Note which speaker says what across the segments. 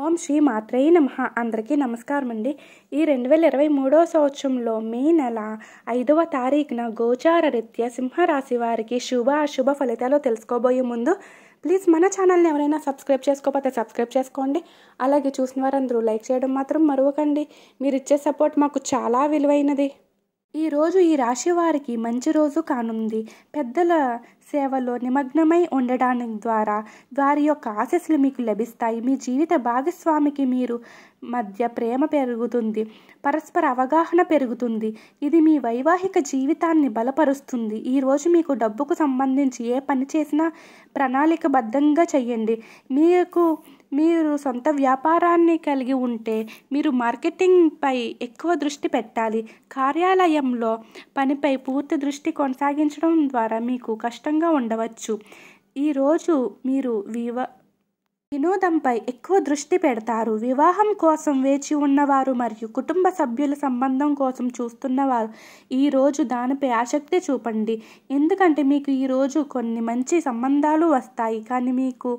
Speaker 1: ఓం శ్రీ మాత్రేయ నమ అందరికీ నమస్కారం అండి ఈ రెండు వేల ఇరవై మూడో సంవత్సరంలో మే నెల ఐదవ తారీఖున గోచార రీత్యా సింహరాశి వారికి శుభ అశుభ ఫలితాలు తెలుసుకోబోయే ముందు ప్లీజ్ మన ఛానల్ని ఎవరైనా సబ్స్క్రైబ్ చేసుకోకపోతే సబ్స్క్రైబ్ చేసుకోండి అలాగే చూసిన వారందరూ లైక్ చేయడం మాత్రం మరువకండి మీరు ఇచ్చే సపోర్ట్ మాకు చాలా విలువైనది ఈరోజు ఈ రాశి వారికి మంచి రోజు కానుంది పెద్దల సేవలో నిమగ్నమై ఉండడానికి ద్వారా వారి యొక్క ఆశస్సులు మీకు లభిస్తాయి మీ జీవిత భాగస్వామికి మీరు మధ్య ప్రేమ పెరుగుతుంది పరస్పర అవగాహన పెరుగుతుంది ఇది మీ వైవాహిక జీవితాన్ని బలపరుస్తుంది ఈరోజు మీకు డబ్బుకు సంబంధించి ఏ పని చేసినా ప్రణాళికబద్ధంగా చేయండి మీకు మీరు సొంత వ్యాపారాన్ని కలిగి ఉంటే మీరు మార్కెటింగ్పై ఎక్కువ దృష్టి పెట్టాలి కార్యాలయంలో పనిపై పూర్తి దృష్టి కొనసాగించడం ద్వారా మీకు కష్టంగా ఉండవచ్చు ఈరోజు మీరు వివ వినోదంపై ఎక్కువ దృష్టి పెడతారు వివాహం కోసం వేచి ఉన్నవారు మరియు కుటుంబ సభ్యుల సంబంధం కోసం చూస్తున్నవారు ఈరోజు దానిపై ఆసక్తి చూపండి ఎందుకంటే మీకు ఈరోజు కొన్ని మంచి సంబంధాలు వస్తాయి కానీ మీకు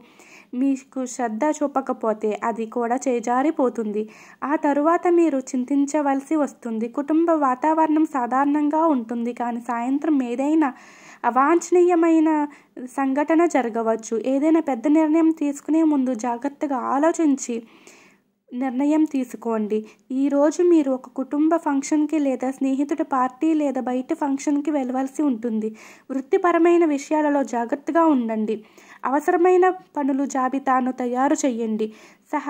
Speaker 1: మీకు శ్రద్ధ చూపకపోతే అది కూడా చేజారిపోతుంది ఆ తరువాత మీరు చింతించవలసి వస్తుంది కుటుంబ వాతావరణం సాధారణంగా ఉంటుంది కానీ సాయంత్రం ఏదైనా అవాంఛనీయమైన సంఘటన జరగవచ్చు ఏదైనా పెద్ద నిర్ణయం తీసుకునే ముందు జాగ్రత్తగా ఆలోచించి నిర్ణయం తీసుకోండి ఈరోజు మీరు ఒక కుటుంబ ఫంక్షన్కి లేదా స్నేహితుడి పార్టీ లేదా బయట ఫంక్షన్కి వెళ్ళవలసి ఉంటుంది వృత్తిపరమైన విషయాలలో జాగ్రత్తగా ఉండండి అవసరమైన పనులు జాబితాను తయారు చేయండి సహ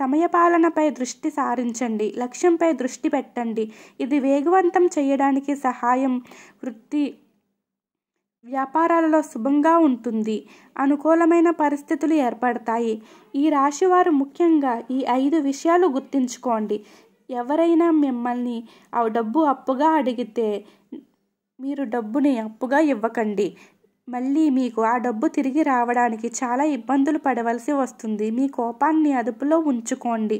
Speaker 1: సమయపాలనపై దృష్టి సారించండి లక్ష్యంపై దృష్టి పెట్టండి ఇది వేగవంతం చేయడానికి సహాయం వృత్తి వ్యాపారాలలో శుభంగా ఉంటుంది అనుకూలమైన పరిస్థితులు ఏర్పడతాయి ఈ రాశివారు ముఖ్యంగా ఈ ఐదు విషయాలు గుర్తుంచుకోండి ఎవరైనా మిమ్మల్ని ఆ డబ్బు అప్పుగా అడిగితే మీరు డబ్బుని అప్పుగా ఇవ్వకండి మళ్ళీ మీకు ఆ డబ్బు తిరిగి రావడానికి చాలా ఇబ్బందులు పడవలసి వస్తుంది మీ కోపాన్ని అదుపులో ఉంచుకోండి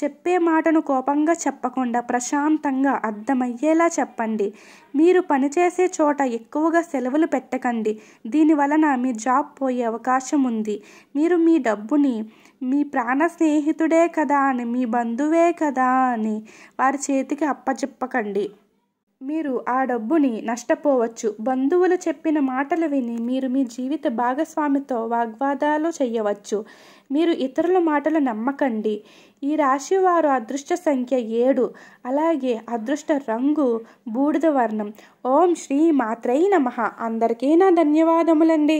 Speaker 1: చెప్పే మాటను కోపంగా చెప్పకుండా ప్రశాంతంగా అర్థమయ్యేలా చెప్పండి మీరు పనిచేసే చోట ఎక్కువగా సెలవులు పెట్టకండి దీనివలన మీ జాబ్ పోయే అవకాశం ఉంది మీరు మీ డబ్బుని మీ ప్రాణ స్నేహితుడే కదా అని మీ బంధువే కదా అని వారి చేతికి అప్పచెప్పకండి మీరు ఆ డబ్బుని నష్టపోవచ్చు బంధువులు చెప్పిన మాటలు విని మీరు మీ జీవిత భాగస్వామితో వాగ్వాదాలు చేయవచ్చు మీరు ఇతరుల మాటలు నమ్మకండి ఈ రాశి వారు అదృష్ట సంఖ్య ఏడు అలాగే అదృష్ట రంగు బూడిద వర్ణం ఓం శ్రీ మాత్రై నమ అందరికీ నా ధన్యవాదములండి